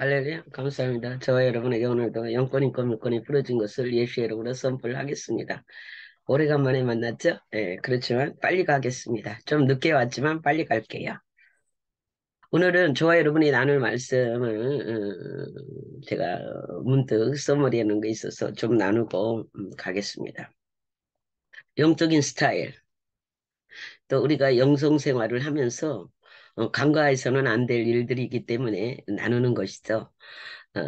할렐루야 감사합니다. 저와 여러분에게 오늘도 영권인권 물권이 풀어진 것을 예수 여러분으로 선포하겠습니다. 오래간만에 만났죠? 예, 그렇지만 빨리 가겠습니다. 좀 늦게 왔지만 빨리 갈게요. 오늘은 저와 여러분이 나눌 말씀을 음, 제가 문득 써머리 하는 게 있어서 좀 나누고 음, 가겠습니다. 영적인 스타일 또 우리가 영성생활을 하면서 어, 간과해서는 안 될 일들이기 때문에 나누는 것이죠. 어,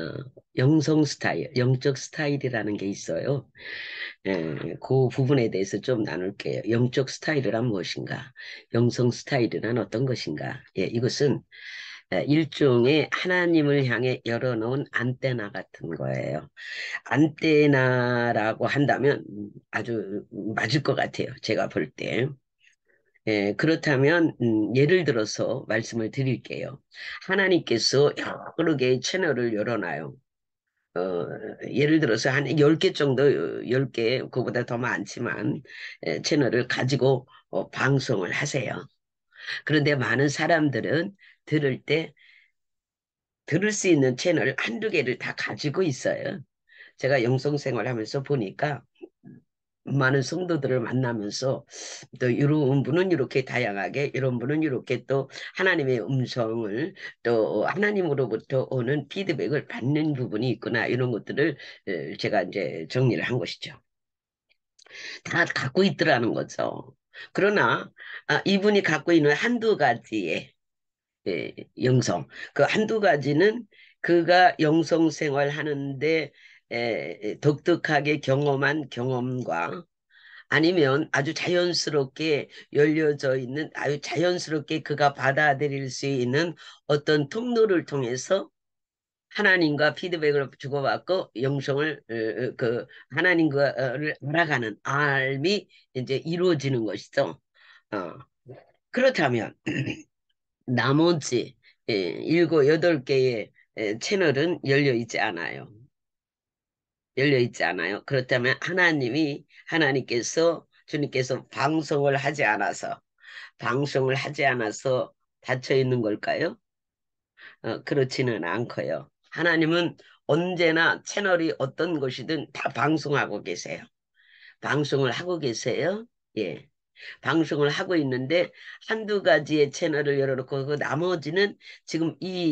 영성 스타일, 영적 스타일이라는 게 있어요. 예, 그 부분에 대해서 좀 나눌게요. 영적 스타일이란 무엇인가? 영성 스타일이란 어떤 것인가? 예, 이것은 예, 일종의 하나님을 향해 열어놓은 안테나 같은 거예요. 안테나라고 한다면 아주 맞을 것 같아요. 제가 볼 때. 예, 그렇다면 음, 예를 들어서 말씀을 드릴게요. 하나님께서 여러 개의 채널을 열어놔요. 어, 예를 들어서 한 10개 정도, 10개, 그보다 더 많지만 예, 채널을 가지고 어, 방송을 하세요. 그런데 많은 사람들은 들을 때 들을 수 있는 채널 한두 개를 다 가지고 있어요. 제가 영성생활 하면서 보니까 많은 성도들을 만나면서 또 이런 분은 이렇게 다양하게 이런 분은 이렇게 또 하나님의 음성을 또 하나님으로부터 오는 피드백을 받는 부분이 있구나 이런 것들을 제가 이제 정리를 한 것이죠. 다 갖고 있더라는 거죠. 그러나 아, 이분이 갖고 있는 한두 가지의 예, 영성 그 한두 가지는 그가 영성 생활하는데 에, 독특하게 경험한 경험과 아니면 아주 자연스럽게 열려져 있는 아주 자연스럽게 그가 받아들일 수 있는 어떤 통로를 통해서 하나님과 피드백을 주고받고 영성을 어, 어, 그 하나님과를 어, 알아가는 알미 이제 이루어지는 것이죠. 어. 그렇다면 나머지 예, 일곱 여덟 개의 채널은 열려 있지 않아요. 열려 있지 않아요. 그렇다면 하나님이 하나님께서 주님께서 방송을 하지 않아서 방송을 하지 않아서 닫혀 있는 걸까요? 어, 그렇지는 않고요. 하나님은 언제나 채널이 어떤 것이든 다 방송하고 계세요. 방송을 하고 계세요. 예. 방송을 하고 있는데 한두 가지의 채널을 열어놓고 그 나머지는 지금 이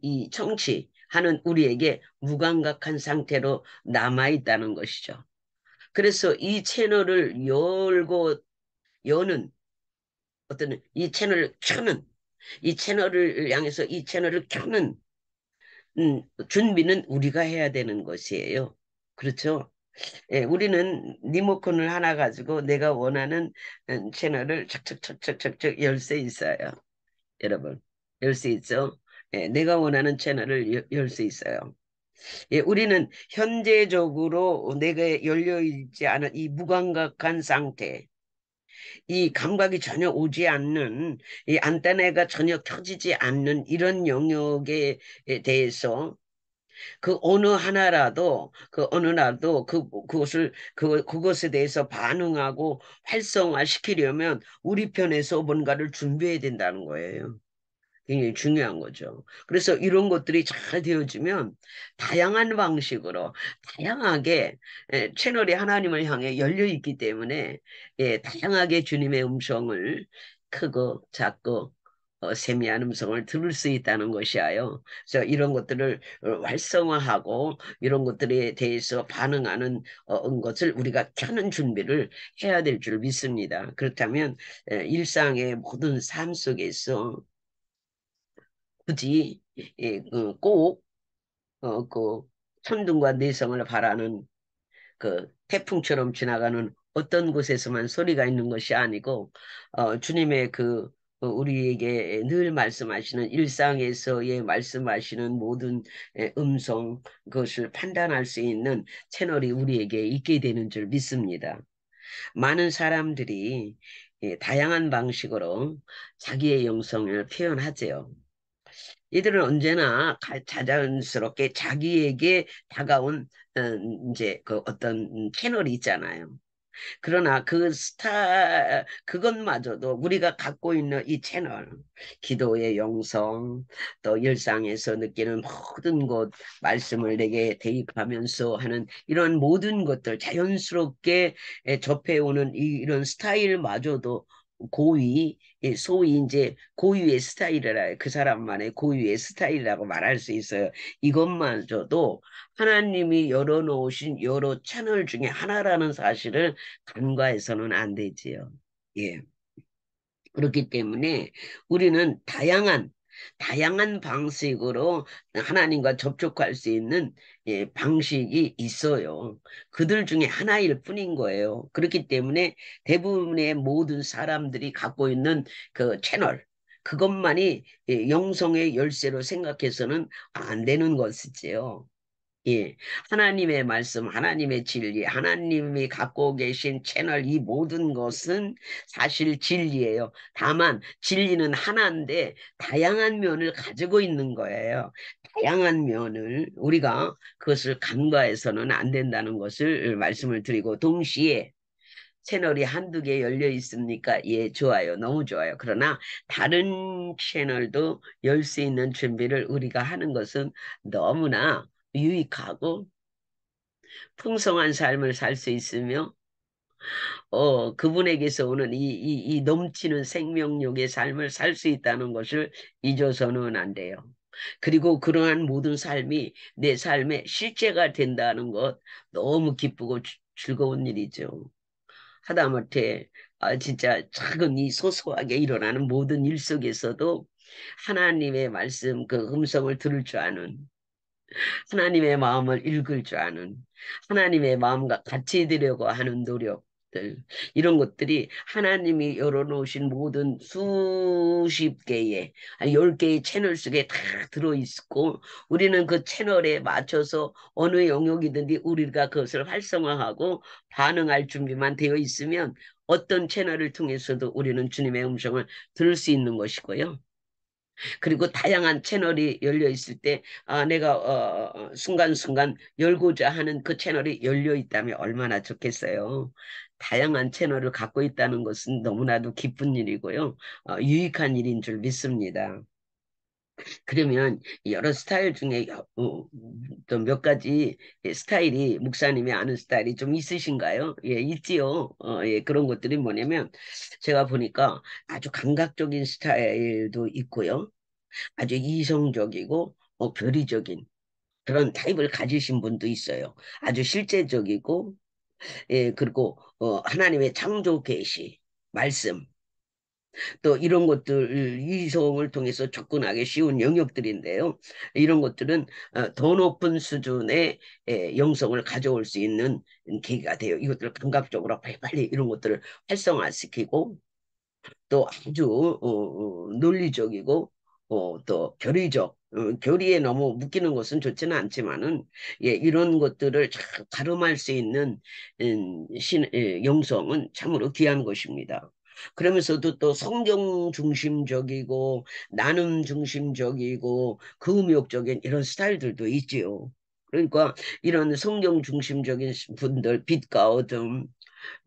이이 청취 하는 우리에게 무감각한 상태로 남아있다는 것이죠. 그래서 이 채널을 열고 여는 어떤 이 채널을 켜는 이 채널을 향해서 이 채널을 켜는 음, 준비는 우리가 해야 되는 것이에요. 그렇죠? 예, 우리는 리모컨을 하나 가지고 내가 원하는 음, 채널을 척척척척척 착열쇠 있어요. 여러분 열쇠 있죠? 예, 내가 원하는 채널을 열 수 있어요. 예, 우리는 현재적으로 내게 열려있지 않은 이 무감각한 상태, 이 감각이 전혀 오지 않는, 이 안단애가 전혀 켜지지 않는 이런 영역에 대해서 그 어느 하나라도 그 어느 나도 그 그것을 그 그것에 대해서 반응하고 활성화시키려면 우리 편에서 뭔가를 준비해야 된다는 거예요. 굉장히 중요한 거죠. 그래서 이런 것들이 잘 되어지면 다양한 방식으로 다양하게 예, 채널이 하나님을 향해 열려 있기 때문에 예, 다양하게 주님의 음성을 크고 작고 어, 세미한 음성을 들을 수 있다는 것이아요. 그래서 이런 것들을 활성화하고 이런 것들에 대해서 반응하는 어, 것을 우리가 켜는 준비를 해야 될 줄 믿습니다. 그렇다면 에, 예, 일상의 모든 삶 속에서 굳이 예, 그 꼭 어, 그 천둥과 내성을 바라는 그 태풍처럼 지나가는 어떤 곳에서만 소리가 있는 것이 아니고 어, 주님의 그 어, 우리에게 늘 말씀하시는 일상에서의 말씀하시는 모든 예, 음성 그것을 판단할 수 있는 채널이 우리에게 있게 되는 줄 믿습니다. 많은 사람들이 예, 다양한 방식으로 자기의 영성을 표현하지요. 이들은 언제나 자연스럽게 자기에게 다가온 어, 이제 그 어떤 채널이 있잖아요. 그러나 그 스타 그것마저도 우리가 갖고 있는 이 채널 기도의 영성 또 일상에서 느끼는 모든 것 말씀을 내게 대입하면서 하는 이런 모든 것들 자연스럽게 접해오는 이, 이런 스타일마저도 고위, 소위 이제 고유의 스타일이라, 그 사람만의 고유의 스타일이라고 말할 수 있어요. 이것만저도 하나님이 열어놓으신 여러 채널 중에 하나라는 사실을 간과해서는 안 되지요. 예. 그렇기 때문에 우리는 다양한 다양한 방식으로 하나님과 접촉할 수 있는 예, 방식이 있어요. 그들 중에 하나일 뿐인 거예요. 그렇기 때문에 대부분의 모든 사람들이 갖고 있는 그 채널 그것만이 예, 영성의 열쇠로 생각해서는 안 되는 것이지요. 예, 하나님의 말씀, 하나님의 진리, 하나님이 갖고 계신 채널 이 모든 것은 사실 진리예요. 다만 진리는 하나인데 다양한 면을 가지고 있는 거예요. 다양한 면을 우리가 그것을 간과해서는 안 된다는 것을 말씀을 드리고 동시에 채널이 한두 개 열려 있습니까? 예, 좋아요. 너무 좋아요. 그러나 다른 채널도 열 수 있는 준비를 우리가 하는 것은 너무나 유익하고 풍성한 삶을 살 수 있으며 어, 그분에게서 오는 이, 이, 이 넘치는 생명력의 삶을 살 수 있다는 것을 잊어서는 안 돼요. 그리고 그러한 모든 삶이 내 삶의 실제가 된다는 것 너무 기쁘고 주, 즐거운 일이죠. 하다못해 아, 진짜 작은 이 소소하게 일어나는 모든 일 속에서도 하나님의 말씀 그 음성을 들을 줄 아는 하나님의 마음을 읽을 줄 아는 하나님의 마음과 같이 되려고 하는 노력들 이런 것들이 하나님이 열어놓으신 모든 수십 개의 열 개의 채널 속에 다 들어있고 우리는 그 채널에 맞춰서 어느 영역이든지 우리가 그것을 활성화하고 반응할 준비만 되어 있으면 어떤 채널을 통해서도 우리는 주님의 음성을 들을 수 있는 것이고요. 그리고 다양한 채널이 열려 있을 때 아, 내가 어, 어, 순간순간 열고자 하는 그 채널이 열려 있다면 얼마나 좋겠어요. 다양한 채널을 갖고 있다는 것은 너무나도 기쁜 일이고요. 어, 유익한 일인 줄 믿습니다. 그러면 여러 스타일 중에 어, 또몇 가지 스타일이 목사님이 아는 스타일이 좀 있으신가요? 예, 있지요. 어, 예, 그런 것들이 뭐냐면 제가 보니까 아주 감각적인 스타일도 있고요. 아주 이성적이고 어, 교리적인 그런 타입을 가지신 분도 있어요. 아주 실제적이고 예, 그리고 어, 하나님의 창조 계시 말씀 또 이런 것들 이성을 통해서 접근하기 쉬운 영역들인데요. 이런 것들은 어, 더 높은 수준의 영성을 가져올 수 있는 계기가 돼요. 이것들을 감각적으로 빨리 이런 것들을 활성화시키고 또 아주 어, 어, 논리적이고 또 교리적 교리에 너무 묶이는 것은 좋지는 않지만은 예, 이런 것들을 가름할 수 있는 음, 신, 예, 영성은 참으로 귀한 것입니다. 그러면서도 또 성경 중심적이고 나눔 중심적이고 금욕적인 이런 스타일들도 있지요. 그러니까 이런 성경 중심적인 분들 빛과 어둠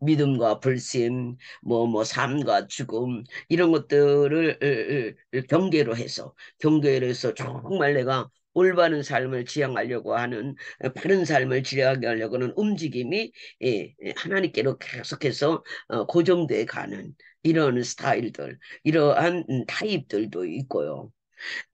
믿음과 불신, 뭐, 뭐, 삶과 죽음, 이런 것들을 경계로 해서, 경계로 해서 정말 내가 올바른 삶을 지향하려고 하는 어, 바른 삶을 지향하려고 하는 움직임이 예, 예, 하나님께로 계속해서 어, 고정돼 가는 이런 스타일들 이러한 음, 타입들도 있고요.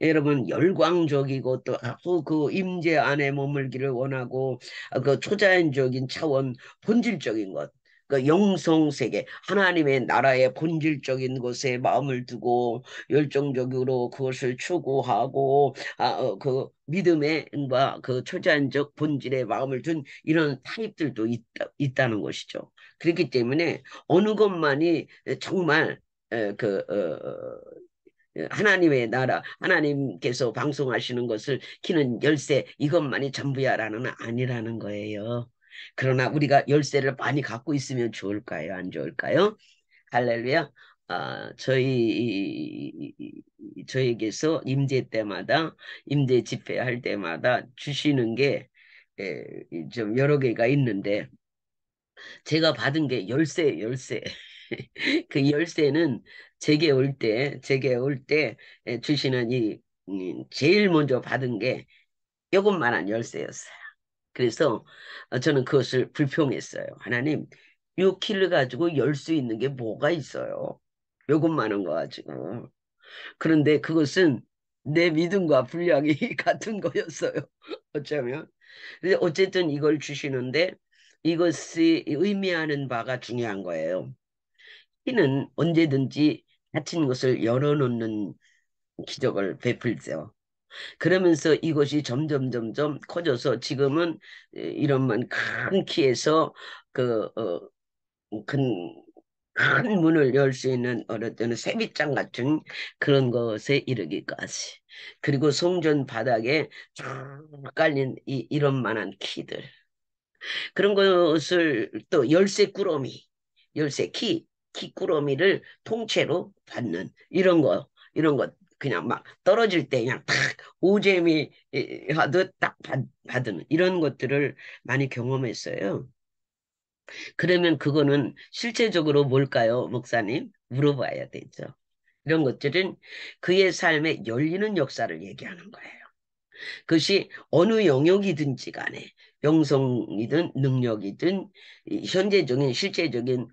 여러분 열광적이고 또 그 임재 안에 머물기를 원하고 아, 그 초자연적인 차원 본질적인 것그 영성 세계 하나님의 나라의 본질적인 곳에 마음을 두고 열정적으로 그것을 추구하고 아, 어, 그 믿음의 뭐그 초자연적 본질에 마음을 둔 이런 타입들도 있다, 있다는 것이죠. 그렇기 때문에 어느 것만이 정말 그 어, 어, 하나님의 나라 하나님께서 방송하시는 것을 키는 열쇠 이것만이 전부야라는 아니라는 거예요. 그러나 우리가 열쇠를 많이 갖고 있으면 좋을까요? 안 좋을까요? 할렐루야. 아, 저희 저에게서 임재 때마다 임재 집회할 때마다 주시는 게좀 예, 여러 개가 있는데 제가 받은 게 열쇠 열쇠 그 열쇠는 제게 올때 제게 올때 예, 주시는 이 제일 먼저 받은 게 요것만한 열쇠였어요. 그래서 어, 저는 그것을 불평했어요. 하나님, 요 키를 가지고 열 수 있는 게 뭐가 있어요? 요것만 한거 가지고. 그런데 그것은 내 믿음과 분량이 같은 거였어요. 어쩌면. 근데 어쨌든 이걸 주시는데 이것이 의미하는 바가 중요한 거예요. 키는 언제든지 닫힌 것을 열어놓는 기적을 베풀죠. 그러면서 이것이 점점 점점 커져서 지금은 이런만 큰 키에서 그큰 어, 큰 문을 열 수 있는 어느 때는 세빗장 같은 그런 것에 이르기까지 그리고 성전 바닥에 쫙 깔린 이, 이런 만한 키들 그런 것을 또 열쇠 꾸러미 열쇠 키, 키 꾸러미를 통째로 받는 이런 거 이런 것 그냥 막 떨어질 때 그냥 탁 오재미 하듯 딱 받, 받은 이런 것들을 많이 경험했어요. 그러면 그거는 실제적으로 뭘까요, 목사님? 물어봐야 되죠. 이런 것들은 그의 삶에 열리는 역사를 얘기하는 거예요. 그것이 어느 영역이든지 간에 영성이든 능력이든 현재적인 실제적인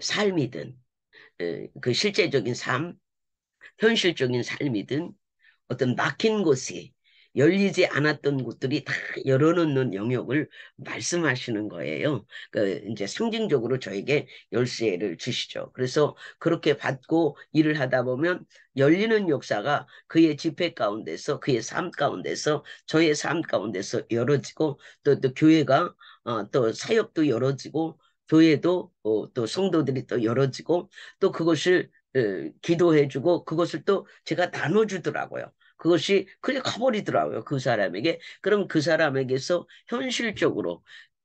삶이든 그 실제적인 삶 현실적인 삶이든 어떤 막힌 곳이 열리지 않았던 곳들이 다 열어놓는 영역을 말씀하시는 거예요. 그 이제 상징적으로 저에게 열쇠를 주시죠. 그래서 그렇게 받고 일을 하다 보면 열리는 역사가 그의 집회 가운데서 그의 삶 가운데서 저의 삶 가운데서 열어지고 또, 또 교회가 어, 또 사역도 열어지고 교회도 어, 또 성도들이 또 열어지고 또 그것을 어, 기도해주고 그것을 또 제가 나눠주더라고요. 그것이 그냥 커버리더라고요. 그 사람에게. 그럼 그 사람에게서 현실적으로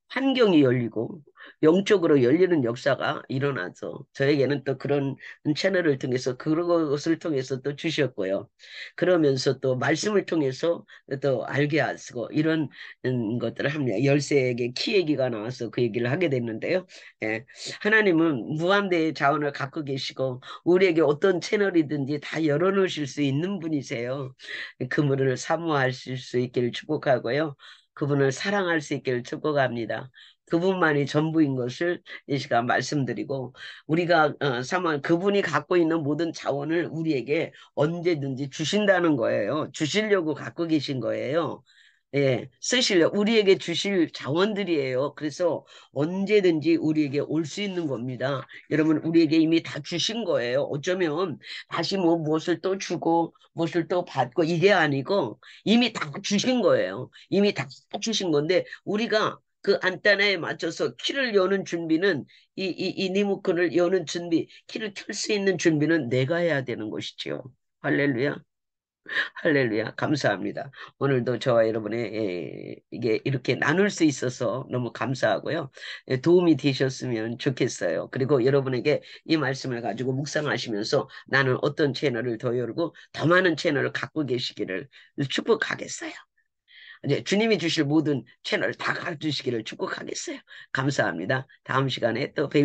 환경이 열리고 영적으로 열리는 역사가 일어나서 저에게는 또 그런 채널을 통해서 그것을 통해서 또 주셨고요. 그러면서 또 말씀을 통해서 또 알게 하시고 이런 음, 것들을 합니다. 열세에게 키 얘기가 나와서 그 얘기를 하게 됐는데요. 예. 하나님은 무한대의 자원을 갖고 계시고 우리에게 어떤 채널이든지 다 열어놓으실 수 있는 분이세요. 그물을 사모하실 수 있기를 축복하고요. 그분을 사랑할 수 있기를 축복합니다. 그분만이 전부인 것을 이 시간 말씀드리고 우리가 어, 사만 그분이 갖고 있는 모든 자원을 우리에게 언제든지 주신다는 거예요. 주시려고 갖고 계신 거예요. 예, 쓰실 우리에게 주실 자원들이에요. 그래서 언제든지 우리에게 올 수 있는 겁니다. 여러분 우리에게 이미 다 주신 거예요. 어쩌면 다시 뭐 무엇을 또 주고 무엇을 또 받고 이게 아니고 이미 다 주신 거예요. 이미 다 주신 건데 우리가 그 안단에 맞춰서 키를 여는 준비는 이, 이, 이 니모컨을 여는 준비, 키를 켤 수 있는 준비는 내가 해야 되는 것이지요. 할렐루야. 할렐루야. 감사합니다. 오늘도 저와 여러분의 예, 이게 이렇게 나눌 수 있어서 너무 감사하고요. 예, 도움이 되셨으면 좋겠어요. 그리고 여러분에게 이 말씀을 가지고 묵상하시면서 나는 어떤 채널을 더 열고 더 많은 채널을 갖고 계시기를 축복하겠어요. 이제 주님이 주실 모든 채널 다 가주시기를 축복하겠어요. 감사합니다. 다음 시간에 또 뵙.